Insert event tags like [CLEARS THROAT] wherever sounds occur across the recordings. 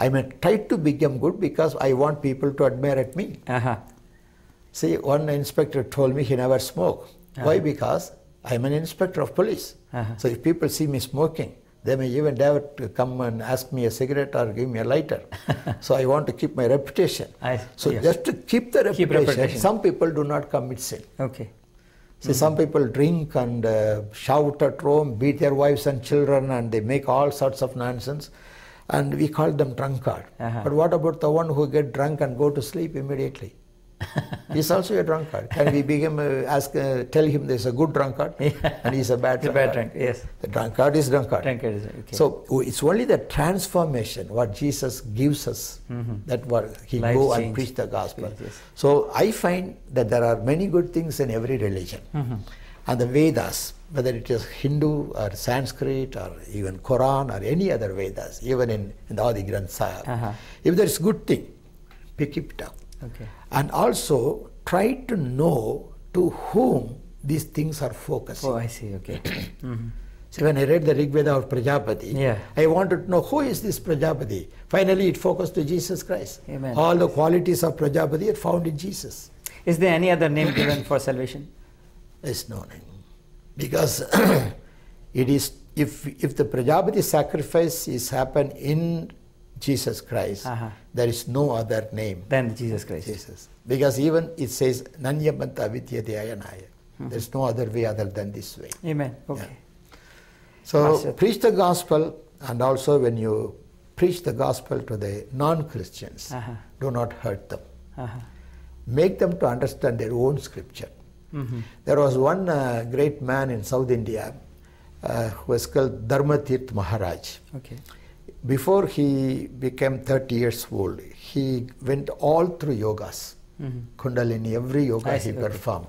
I mean, try to become good because I want people to admire at me. Uh -huh. See, one inspector told me he never smoked. Uh -huh. Why? Because I'm an inspector of police. Uh -huh. So if people see me smoking, they may even dare to come and ask me a cigarette or give me a lighter. [LAUGHS] so I want to keep my reputation. I, so yes. just to keep the reputation, keep reputation, some people do not commit sin. Okay. See, mm -hmm. some mm-hmm. people drink and uh, shout at Rome, beat their wives and children, and they make all sorts of nonsense and we call them drunkard. Uh -huh. But what about the one who get drunk and go to sleep immediately? [LAUGHS] he's also a drunkard. Can we begin, uh, ask, uh, tell him there's a good drunkard yeah. and he's a bad drunkard? Bad drunk, yes. The drunkard is drunkard. drunkard is, okay. So oh, it's only the transformation what Jesus gives us mm -hmm. that what he Life go and preach the gospel. Yes. So I find that there are many good things in every religion. Mm -hmm. And the Vedas, whether it is Hindu or Sanskrit or even Quran or any other Vedas, even in, in the Adi Granth Sahib, uh -huh. if there is good thing, pick it up. Okay. And also try to know to whom these things are focused. Oh, I see. Okay. mm -hmm. So when I read the Rig Veda of Prajapati, yeah. I wanted to know who is this Prajapati. Finally, it focused to Jesus Christ. Amen. All the qualities of Prajapati are found in Jesus. Is there any other name given for salvation? is no name. Because [CLEARS THROAT] it is if if the Prajapati sacrifice is happen in Jesus Christ, uh-huh. there is no other name than Jesus Christ. Jesus. Because even it says Nanyamanta Vidyadeyanaya. Hmm. There's no other way other than this way. Amen. Okay. Yeah. So Master. preach the gospel and also when you preach the gospel to the non-Christians, uh-huh. do not hurt them. Uh-huh. Make them to understand their own scripture. Mm-hmm. There was one uh, great man in South India uh, who was called Dharmatirth Maharaj. Okay. Before he became 30 years old, he went all through yogas, mm-hmm. Kundalini, every yoga he see, okay. performed.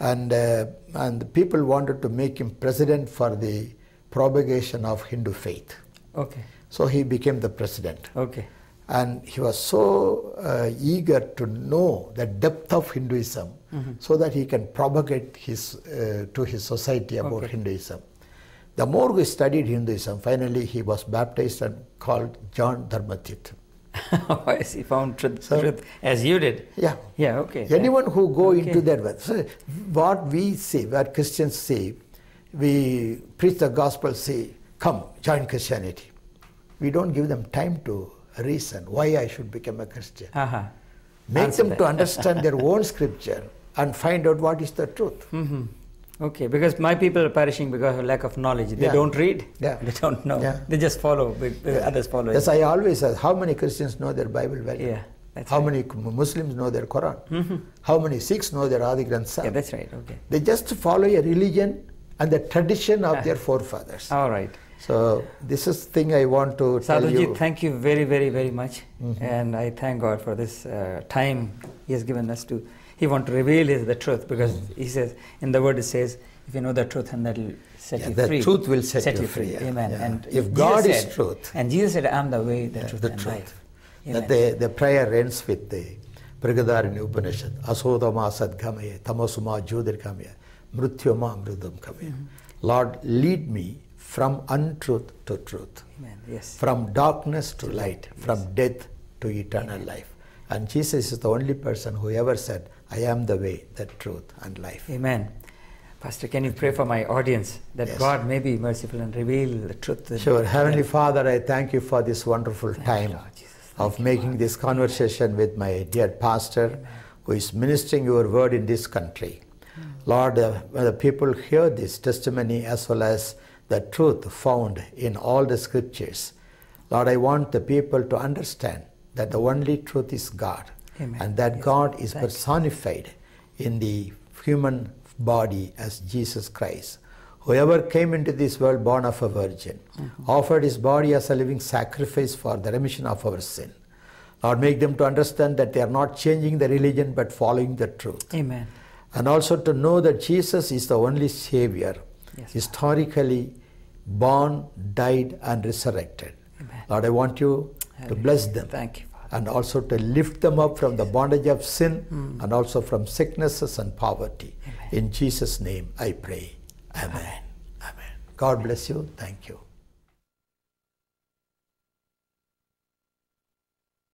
And, uh, and people wanted to make him president for the propagation of Hindu faith. Okay. So he became the president. Okay. And he was so uh, eager to know the depth of Hinduism mm -hmm. so that he can propagate his, uh, to his society about okay. Hinduism. The more we studied Hinduism, finally he was baptized and called John Dharmatit. yes, [LAUGHS] he oh, found truth, so, truth, as you did. Yeah. Yeah, okay. Anyone who go okay. into that, so what we say, what Christians say, we preach the gospel, say, come, join Christianity. We don't give them time to reason why I should become a Christian. Uh-huh. Make Answer them that. to understand their own scripture and find out what is the truth. Mm -hmm. Okay, because my people are perishing because of lack of knowledge. They yeah. don't read. Yeah. [LAUGHS] They don't know. Yeah. They just follow. Yeah. Others follow. Yes, I always ask, how many Christians know their Bible well? Yeah. That's how right. many Muslims know their Quran? Mm -hmm. How many Sikhs know their Adi Granth Sahib? Yeah, that's right. Okay. They just follow a religion and the tradition of ah. their forefathers. All right. So this is thing I want to Sadhuji, tell you. thank you very, very, very much. Mm -hmm. And I thank God for this uh, time He has given us to, He want to reveal his, the truth because mm -hmm. He says, in the word it says, if you know the truth and that will set yeah, you free. The truth will set, set you, you free. free. Amen. Yeah. And if Jesus God is said, truth. And Jesus said, I am the way, the truth, the and truth. life. Amen. That the, the prayer ends with the Brigadarani Upanishad, Asodama Sadgamaya, Tamasuma Jyotirgamaya, Mrityama Amritam Kamaya. Mm-hmm. Lord, lead me from untruth to truth, Amen. Yes. from darkness to light, from yes. death to eternal Amen. life. And Jesus is the only person who ever said, I am the way, the truth, and life. Amen. Pastor, can you pray for my audience that yes. God may be merciful and reveal the truth? Sure. Heavenly Father, I thank you for this wonderful time of making this conversation with my dear pastor Amen. who is ministering your word in this country. Hmm. Lord, uh, the people hear this testimony as well as the truth found in all the scriptures. Lord, I want the people to understand that the only truth is God Amen. and that yes. God is Thank personified in the human body as Jesus Christ. Whoever came into this world born of a virgin mm-hmm. offered his body as a living sacrifice for the remission of our sin. Lord, make them to understand that they are not changing the religion but following the truth. Amen. And also to know that Jesus is the only Savior. Yes, historically born, died, and resurrected. Amen. Lord, I want you Hallelujah. to bless them. Thank you. Father. And also to lift them up from the bondage of sin mm. and also from sicknesses and poverty. Amen. In Jesus' name I pray. Amen. Amen. Amen. God bless you. Thank you.